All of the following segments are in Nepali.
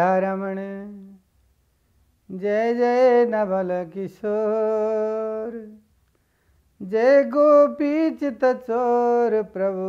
राधारमण जय जय नभल किशोर जय गोपी चित चोर प्रभु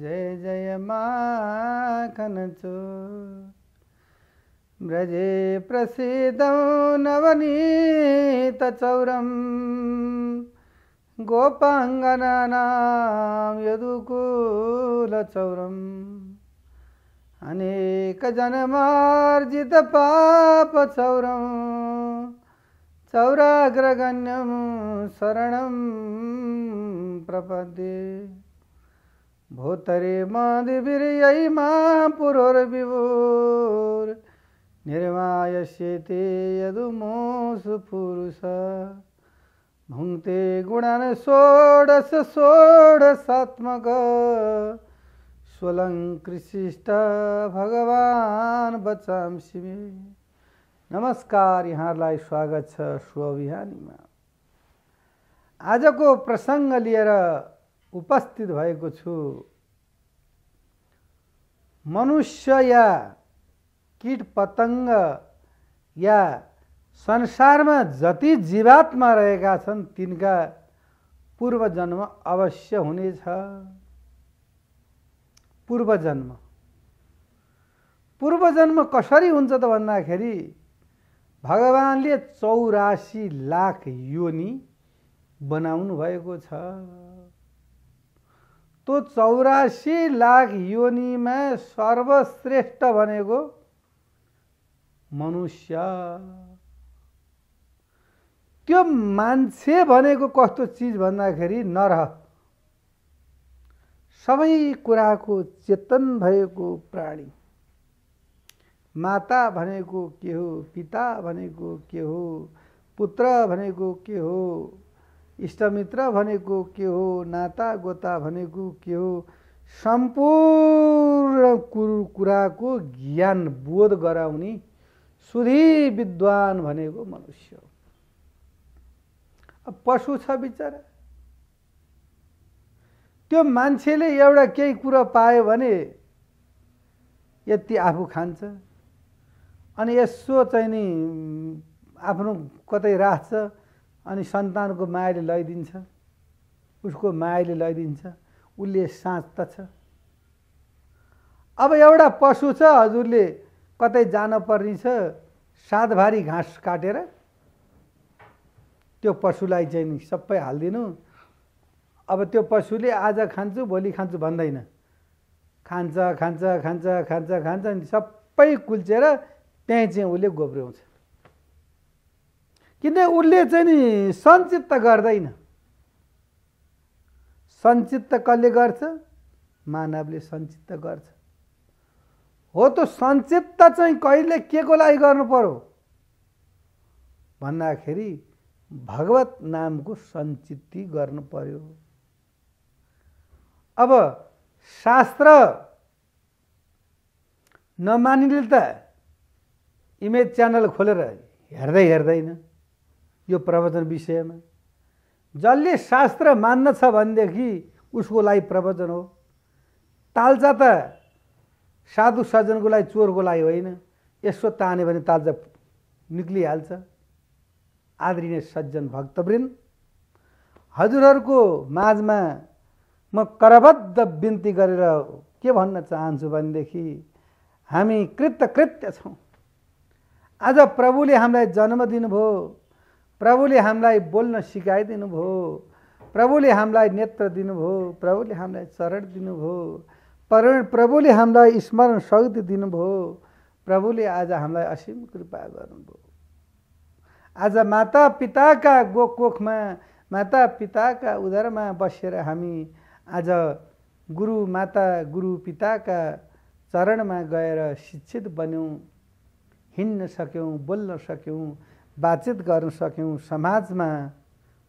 जय जय माखन चोर ब्रजे चौरम नवनीतचौरं गोपाङ्गनानां यदुकूलचौरम् अनेक जनमार्जित पाप चौरं चौराग्रगण्यं शरणं प्रपद्ये भूतरे मादिभिर्यै मा पुरोर्विभोर् निर्मायस्येते यदुमोऽसु पुरुष षोडश षोडशात्मक स्वलङ्कृशिष्ट भगवान् सिमे नमस्कार यहाँलाई स्वागत छ स्वबिहानीमा आजको प्रसङ्ग लिएर उपस्थित भएको छु मनुष्य या किट पतङ्ग या संसारमा जति जीवात्मा रहेका छन् तिनका पूर्वजन्म अवश्य हुनेछ पूर्वजन्म पूर्वजन्म कसरी हुन्छ त भन्दाखेरि भगवान्ले चौरासी लाख योनि बनाउनु भएको छ त्यो चौरासी लाख योनिमा सर्वश्रेष्ठ भनेको मनुष्य त्यो मान्छे भनेको कस्तो चिज भन्दाखेरि नरह सबै कुराको चेतन भएको प्राणी माता भनेको के हो पिता भनेको के हो पुत्र भनेको के हो इष्टमित्र भनेको के हो नाता गोता भनेको के हो सम्पूर्ण कुरु कुराको ज्ञान बोध गराउने सुधी विद्वान भनेको मनुष्य हो अब पशु छ बिचरा त्यो मान्छेले एउटा केही कुरो पायो भने यति आफू खान्छ अनि यसो चाहिँ नि आफ्नो कतै राख्छ अनि सन्तानको मायाले लैदिन्छ उसको मायाले लैदिन्छ उसले साँच त छ अब एउटा पशु छ हजुरले कतै जानुपर्ने छ सातभारी घाँस काटेर त्यो पशुलाई चाहिँ नि सबै हालिदिनु अब त्यो पशुले आज खान्छु भोलि खान्छु भन्दैन खान्छ खान्छ खान्छ खान्छ खान्छ अनि सबै कुल्चेर त्यहीँ चाहिँ उसले गोब्र्याउँछ किन उसले चाहिँ नि सञ्चित त गर्दैन सञ्चित त कसले गर्छ मानवले सञ्चित त गर्छ हो त सञ्चित त चाहिँ कहिले के को लागि गर्नु पर्यो भन्दाखेरि भगवत नामको सञ्चित गर्नु पर्यो अब शास्त्र नमानिले त इमेज च्यानल खोलेर हेर्दै हेर्दैन यो प्रवचन विषयमा जसले शास्त्र छ भनेदेखि उसको लागि प्रवचन हो ताल्चा त साधु सज्जनको लागि चोरको लागि होइन यसो तान्यो भने ताल्चा निक्लिहाल्छ आदरणीय सज्जन भक्तवृन्द हजुरहरूको माझमा म करबद्ध बिन्ती गरेर के भन्न चाहन्छु भनेदेखि हामी कृतकृत्य छौँ आज प्रभुले हामीलाई जन्म दिनुभयो प्रभुले हामीलाई बोल्न सिकाइदिनु भयो प्रभुले हामीलाई नेत्र दिनुभयो प्रभुले हामीलाई चरण दिनुभयो पर प्रभुले हामीलाई स्मरण शक्ति दिनुभयो प्रभुले आज हामीलाई असीम कृपा गर्नुभयो आज माता पिताका गोकोखमा माता पिताका उदरमा बसेर हामी आज गुरु माता गुरु पिताका चरणमा गएर शिक्षित बन्यौँ हिँड्न सक्यौँ बोल्न सक्यौँ बातचित गर्न सक्यौँ समाजमा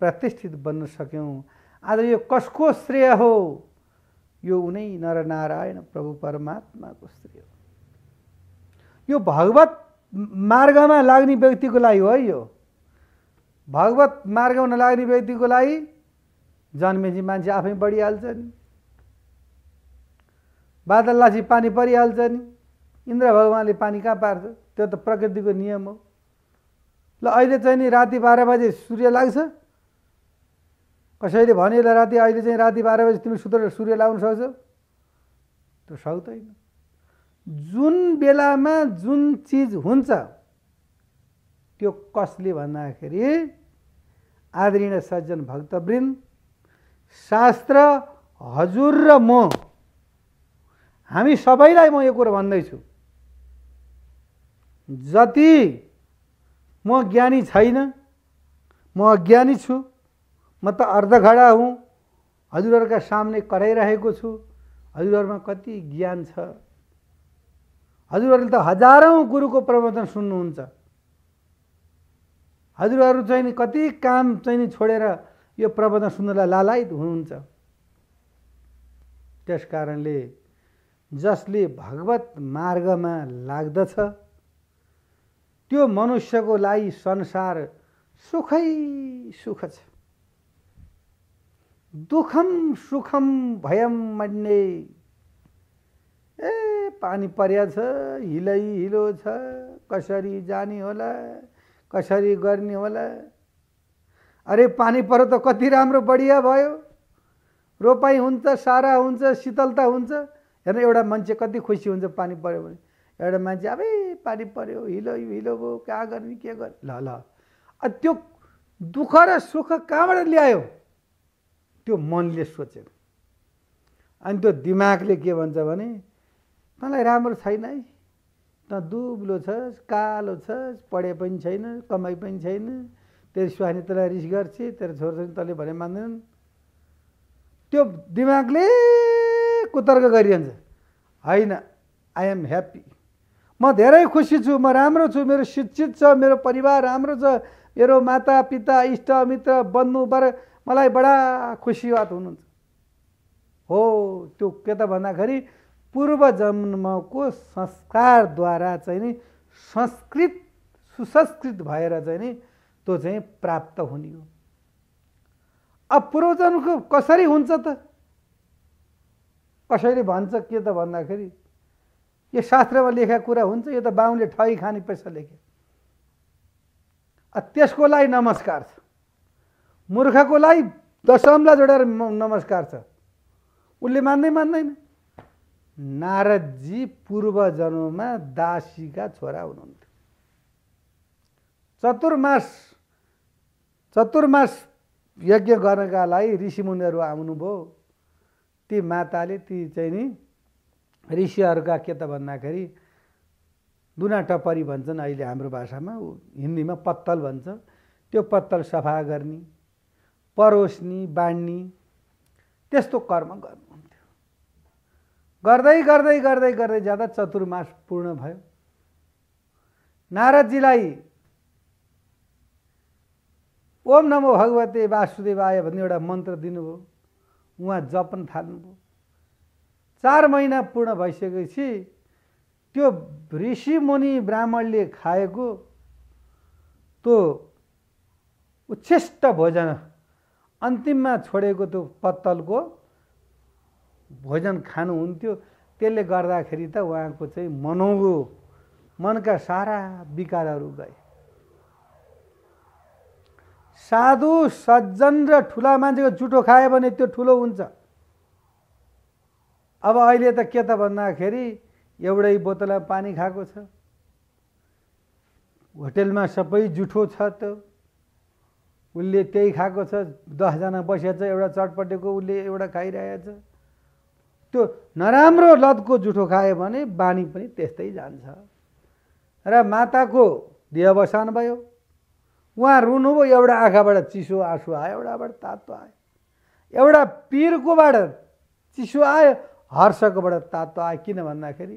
प्रतिष्ठित बन्न सक्यौँ आज यो कसको श्रेय हो यो उनै नरनारायण प्रभु परमात्माको श्रेय हो यो भगवत मार्गमा लाग्ने व्यक्तिको लागि हो है यो भगवत मार्गमा नलाग्ने व्यक्तिको लागि जन्मेजी मान्छे आफै बढिहाल्छ नि बादल बादललासी पानी परिहाल्छ नि इन्द्र भगवान्ले पानी कहाँ पार्छ त्यो त प्रकृतिको नियम हो ल अहिले चाहिँ नि राति बाह्र बजे सूर्य लाग्छ कसैले भन्यो ल राति अहिले चाहिँ राति बाह्र बजे तिमी सुतेर सूर्य लाउन सक्छौ त्यो सक्दैन जुन बेलामा जुन चिज हुन्छ त्यो कसले भन्दाखेरि आदरणीय सज्जन भक्तवृन्द शास्त्र हजुर र म हामी सबैलाई म यो कुरो भन्दैछु जति म ज्ञानी छैन म अज्ञानी छु म त अर्धघडा हुँ हजुरहरूका सामने कराइरहेको छु हजुरहरूमा कति ज्ञान छ हजुरहरूले त हजारौँ गुरुको प्रवचन सुन्नुहुन्छ हजुरहरू चाहिँ नि कति काम चाहिँ नि छोडेर यो प्रबन्ध सुन्नलाई लालायत हुनुहुन्छ त्यस कारणले जसले भगवत मार्गमा लाग्दछ त्यो मनुष्यको लागि संसार सुखै सुख छ दुःखम सुखम भयम मन्ने ए पानी पर्या छ हिलै हिलो छ कसरी जाने होला कसरी गर्ने होला अरे पानी पऱ्यो त कति राम्रो बढिया भयो रोपाइ हुन्छ सारा हुन्छ शीतलता हुन्छ हेर्नु एउटा मान्छे कति खुसी हुन्छ पानी पऱ्यो भने एउटा मान्छे अब पानी पऱ्यो हिलो हिलो भयो कहाँ गर्ने के गर्ने ल ल त्यो दुःख र सुख कहाँबाट ल्यायो त्यो मनले सोचेन अनि त्यो दिमागले के भन्छ भने मलाई राम्रो छैन है त दुब्लो छस् कालो छस् पढे पनि छैन कमाइ पनि छैन तेरो सुहानी तँलाई रिस गर्छ तेरो छोराछोरी तँले भने मान्दैनन् त्यो दिमागले कुतर्क गरिरहन्छ होइन एम ह्याप्पी म धेरै खुसी छु म राम्रो छु मेरो शिक्षित छ मेरो परिवार राम्रो छ मेरो माता पिता इष्ट मित्र बर मलाई बडा खुसीवाद हुनुहुन्छ हो त्यो के त भन्दाखेरि पूर्व जन्मको संस्कारद्वारा चाहिँ नि संस्कृत सुसंस्कृत भएर चाहिँ नि त्यो चाहिँ प्राप्त हुने हो अब पूर्वजन्मको कसरी हुन्छ त कसैले भन्छ के त भन्दाखेरि यो शास्त्रमा लेखेको कुरा हुन्छ यो त बाहुनले ठगी खाने पैसा लेखे त्यसको लागि नमस्कार छ मूर्खको लागि दशमलाई जोडेर नमस्कार छ उसले मान्दै मान्दैन नारदजी पूर्व जन्ममा दासीका छोरा हुनुहुन्थ्यो चतुर्मास चतुर्मास यज्ञ गर्नका लागि ऋषिमुनिहरू आउनुभयो ती माताले ती चाहिँ नि ऋषिहरूका के त भन्दाखेरि दुना टपरी भन्छन् अहिले हाम्रो भाषामा हिन्दीमा पत्तल भन्छ त्यो पत्तल सफा गर्ने परोस्नी बाँड्ने त्यस्तो कर्म गर्नुहुन्थ्यो गर्दै गर्दै गर्दै गर्दै जाँदा चतुर्मास पूर्ण भयो नारदजीलाई ओम नमो भगवते वासुदेवाय भन्ने एउटा मन्त्र दिनुभयो उहाँ जपन थाल्नुभयो चार महिना पूर्ण भइसकेपछि त्यो ऋषिमुनि ब्राह्मणले खाएको त्यो उच्छिष्ट भोजन अन्तिममा छोडेको त्यो पत्तलको भोजन खानुहुन्थ्यो त्यसले गर्दाखेरि त उहाँको चाहिँ मनौरो मनका सारा विकारहरू गए साधु सज्जन र ठुला मान्छेको जुठो खायो भने त्यो ठुलो हुन्छ अब अहिले त के त भन्दाखेरि एउटै बोतलमा पानी खाएको छ होटेलमा सबै जुठो छ त्यो उसले त्यही खाएको छ दसजना बसेको छ एउटा चटपटेको उसले एउटा खाइरहेछ त्यो नराम्रो लतको जुठो खायो भने बानी पनि त्यस्तै जान्छ र माताको देहावसान भयो उहाँ भयो एउटा आँखाबाट चिसो आँसु आयो एउटाबाट तातो आयो एउटा पिरकोबाट चिसो आयो हर्षकोबाट तातो आयो किन भन्दाखेरि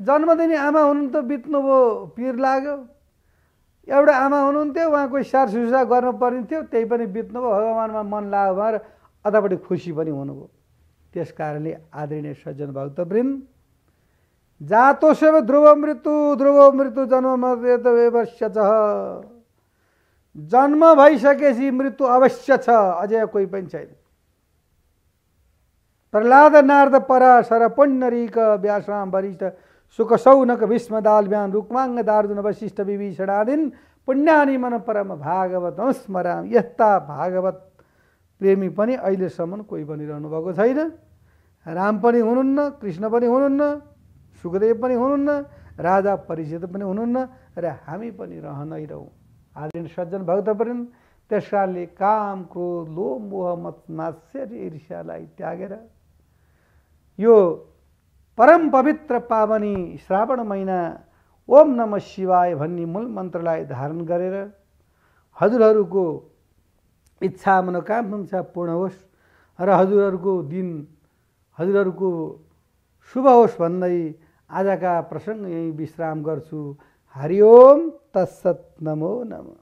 जन्मदिनी आमा हुनुहुन्थ्यो बित्नुभयो पिर लाग्यो एउटा आमा हुनुहुन्थ्यो उहाँको स्याहारसुसार गर्नु पर्ने थियो त्यही पनि बित्नुभयो भगवान्मा मन लाग्यो भनेर अतापट्टि खुसी पनि हुनुभयो त्यस कारणले आदरणीय सज्जन भक्तवृन्द जातोस्व ध्रुव मृत्यु ध्रुव मृत्यु जन्म मृत्यु जन्म भइसकेपछि मृत्यु अवश्य छ अझै कोही पनि छैन प्रहलाद नार्द परा पुण्यरिक व्यासराम वरिष्ठ सुख सौनक भीष्म दाल बिहान रुक्माङ्ग दार्जुन वशिष्ठ विभीषणादिन पुण्यानि मन परम भागवत स्मराम यस्ता भागवत प्रेमी पनि अहिलेसम्म कोही बनिरहनु भएको छैन राम पनि हुनुहुन्न कृष्ण पनि हुनुहुन्न सुखदेव पनि हुनुहुन्न राजा परिषद पनि हुनुहुन्न र हामी पनि रहनै रहौँ आर्यन सज्जन त्यस कारणले काम क्रोध लोभ मोह मत मात्सर्य ईर्ष्यालाई त्यागेर यो परम पवित्र पावनी श्रावण महिना ओम नम शिवाय भन्ने मूल मन्त्रलाई धारण गरेर हजुरहरूको इच्छा मनोकामना पूर्ण होस् र हजुरहरूको दिन हजुरहरूको शुभ होस् भन्दै आजका प्रसङ्ग यहीँ विश्राम गर्छु हरि ओम तत्सत नमो नमः